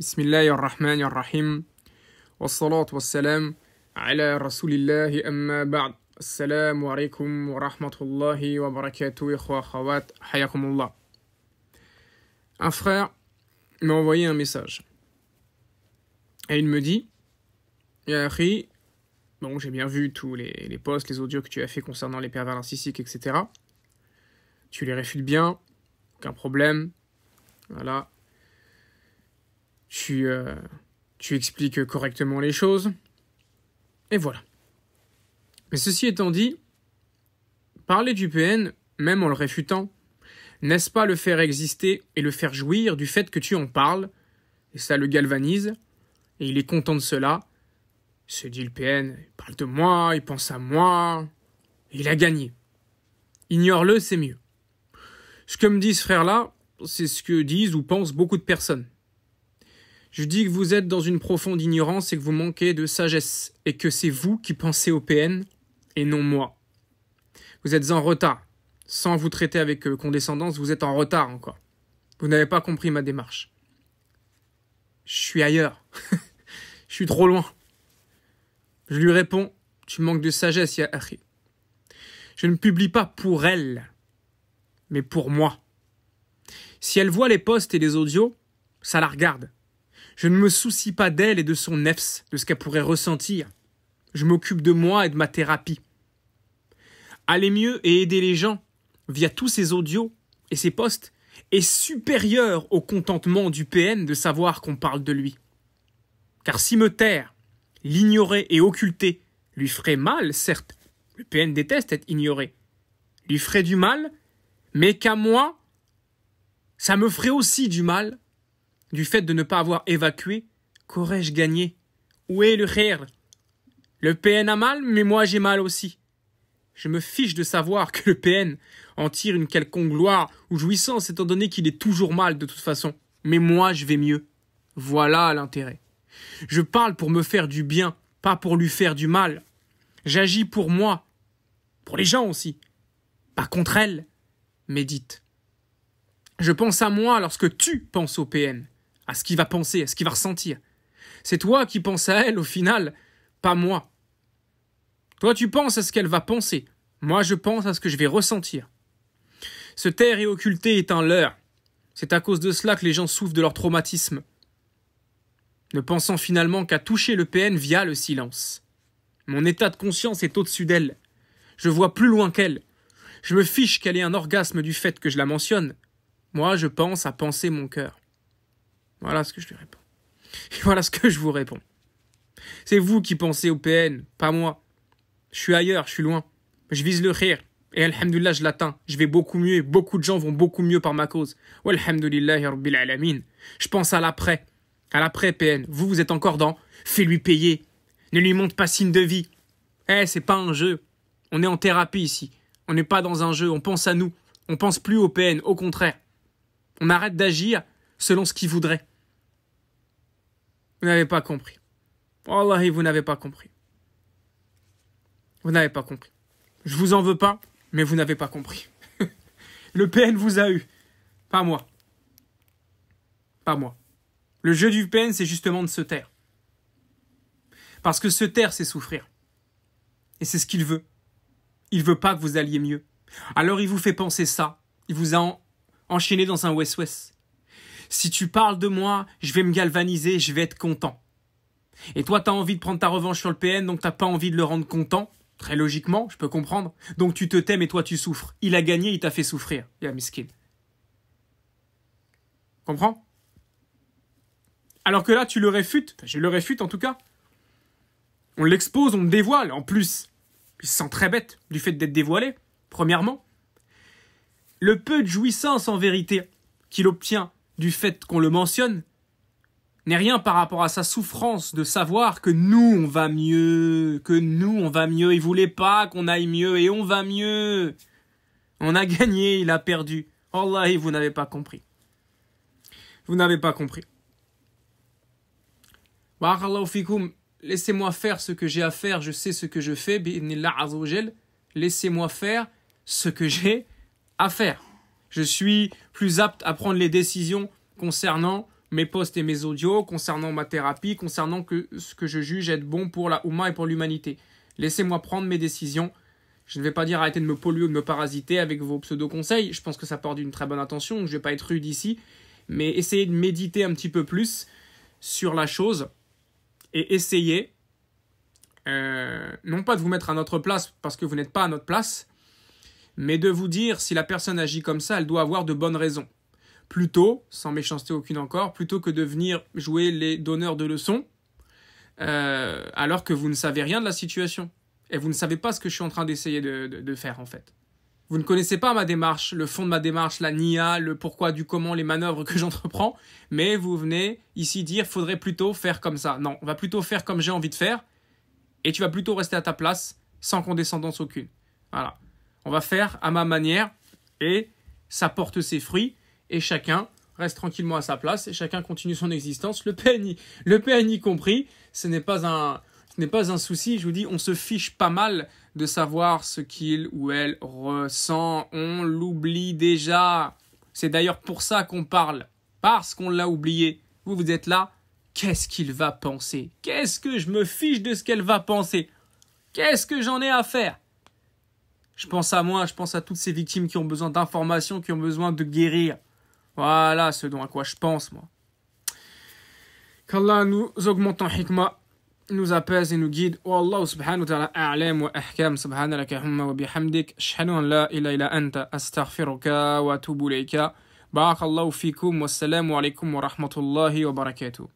بسم الله الرحمن الرحيم والصلاة والسلام على رسول الله أما بعد السلام عليكم ورحمة الله وبركاته إخوة أخوات حياكم الله Un frère m'a envoyé un message et il me dit Yahri, bon j'ai bien vu tous les, les posts, les audios que tu as fait concernant les pervers narcissiques, etc. Tu les réfutes bien, aucun problème, voilà, tu, euh, tu expliques correctement les choses, et voilà. Mais ceci étant dit, parler du PN, même en le réfutant, n'est-ce pas le faire exister et le faire jouir du fait que tu en parles, et ça le galvanise, et il est content de cela, se dit le PN, il parle de moi, il pense à moi, il a gagné. Ignore-le, c'est mieux. Ce que me dit ce frère-là, c'est ce que disent ou pensent beaucoup de personnes. Je dis que vous êtes dans une profonde ignorance et que vous manquez de sagesse, et que c'est vous qui pensez au PN et non moi. Vous êtes en retard. Sans vous traiter avec euh, condescendance, vous êtes en retard encore. Vous n'avez pas compris ma démarche. Je suis ailleurs. Je suis trop loin. Je lui réponds, tu manques de sagesse, Yahri. Je ne publie pas pour elle, mais pour moi. Si elle voit les posts et les audios, ça la regarde. Je ne me soucie pas d'elle et de son nefs, de ce qu'elle pourrait ressentir. Je m'occupe de moi et de ma thérapie. Aller mieux et aider les gens, via tous ces audios et ces postes, est supérieur au contentement du PN de savoir qu'on parle de lui. Car si me taire, l'ignorer et occulter lui ferait mal, certes, le PN déteste être ignoré, lui ferait du mal, mais qu'à moi, ça me ferait aussi du mal du fait de ne pas avoir évacué, qu'aurais-je gagné Où est le rire Le PN a mal, mais moi j'ai mal aussi. Je me fiche de savoir que le PN en tire une quelconque gloire ou jouissance étant donné qu'il est toujours mal de toute façon. Mais moi je vais mieux. Voilà l'intérêt. Je parle pour me faire du bien, pas pour lui faire du mal. J'agis pour moi, pour les gens aussi, pas contre elle. Médite. Je pense à moi lorsque tu penses au PN à ce qu'il va penser, à ce qu'il va ressentir. C'est toi qui penses à elle au final, pas moi. Toi tu penses à ce qu'elle va penser, moi je pense à ce que je vais ressentir. Se taire et occulter est un leurre. C'est à cause de cela que les gens souffrent de leur traumatisme, ne pensant finalement qu'à toucher le PN via le silence. Mon état de conscience est au-dessus d'elle. Je vois plus loin qu'elle. Je me fiche qu'elle ait un orgasme du fait que je la mentionne. Moi, je pense à penser mon cœur. Voilà ce que je lui réponds. Et voilà ce que je vous réponds. C'est vous qui pensez au PN, pas moi. Je suis ailleurs, je suis loin. Je vise le rire. Et Alhamdulillah, je l'atteins. Je vais beaucoup mieux et beaucoup de gens vont beaucoup mieux par ma cause. Alhamdulillah, Rabbil Je pense à l'après. À l'après, PN. Vous, vous êtes encore dans. Fais-lui payer. Ne lui montre pas signe de vie. Eh, c'est pas un jeu. On est en thérapie ici. On n'est pas dans un jeu. On pense à nous. On pense plus au PN. Au contraire. On arrête d'agir selon ce qu'il voudrait. Vous n'avez pas compris. Wallahi, vous n'avez pas compris. Vous n'avez pas compris. Je vous en veux pas, mais vous n'avez pas compris. le PN vous a eu. Pas moi. Pas moi. Le jeu du PN, c'est justement de se taire. Parce que se taire, c'est souffrir. Et c'est ce qu'il veut. Il veut pas que vous alliez mieux. Alors il vous fait penser ça. Il vous a enchaîné dans un West-West. Si tu parles de moi, je vais me galvaniser, je vais être content. Et toi, tu as envie de prendre ta revanche sur le PN, donc t'as pas envie de le rendre content. Très logiquement, je peux comprendre. Donc tu te t'aimes et toi tu souffres. Il a gagné, il t'a fait souffrir. Yamiskin. Comprends Alors que là, tu le réfutes. je le réfute en tout cas. On l'expose, on le dévoile. En plus, il se sent très bête du fait d'être dévoilé, premièrement. Le peu de jouissance en vérité qu'il obtient du fait qu'on le mentionne n'est rien par rapport à sa souffrance de savoir que nous on va mieux, que nous on va mieux, il voulait pas qu'on aille mieux et on va mieux. On a gagné, il a perdu. Allah, vous n'avez pas compris. Vous n'avez pas compris. laissez-moi faire ce que j'ai à faire, je sais ce que je fais, laissez-moi faire ce que j'ai à faire. Je suis plus apte à prendre les décisions concernant mes postes et mes audios, concernant ma thérapie, concernant ce que je juge être bon pour la Ouma et pour l'humanité. Laissez-moi prendre mes décisions. Je ne vais pas dire arrêtez de me polluer ou de me parasiter avec vos pseudo-conseils. Je pense que ça porte une très bonne attention, Je ne vais pas être rude ici. Mais essayez de méditer un petit peu plus sur la chose et essayez, euh, non pas de vous mettre à notre place parce que vous n'êtes pas à notre place, mais de vous dire si la personne agit comme ça, elle doit avoir de bonnes raisons. Plutôt, sans méchanceté aucune encore, plutôt que de venir jouer les donneurs de leçons, euh, alors que vous ne savez rien de la situation. Et vous ne savez pas ce que je suis en train d'essayer de, de faire, en fait. Vous ne connaissez pas ma démarche, le fond de ma démarche, la NIA, le pourquoi du comment, les manœuvres que j'entreprends, mais vous venez ici dire faudrait plutôt faire comme ça. Non, on va plutôt faire comme j'ai envie de faire, et tu vas plutôt rester à ta place sans condescendance aucune. Voilà on va faire à ma manière et ça porte ses fruits et chacun reste tranquillement à sa place et chacun continue son existence, le PNI, le y compris, ce n'est pas un ce n'est pas un souci, je vous dis, on se fiche pas mal de savoir ce qu'il ou elle ressent, on l'oublie déjà. C'est d'ailleurs pour ça qu'on parle, parce qu'on l'a oublié. Vous vous êtes là, qu'est-ce qu'il va penser Qu'est-ce que je me fiche de ce qu'elle va penser Qu'est-ce que j'en ai à faire je pense à moi, je pense à toutes ces victimes qui ont besoin d'informations, qui ont besoin de guérir. Voilà ce dont à quoi je pense, moi. Qu'Allah nous augmente en hikmah, nous apaise et nous guide. Oh Allah subhanahu wa ta'ala a'lam wa ahkam subhanahu humma wa bihamdik. Ashhadu an la ila ila anta astaghfiruka wa atubu ilayka. Barakallahu fikum wa alaikum wa rahmatullahi wa barakatuh.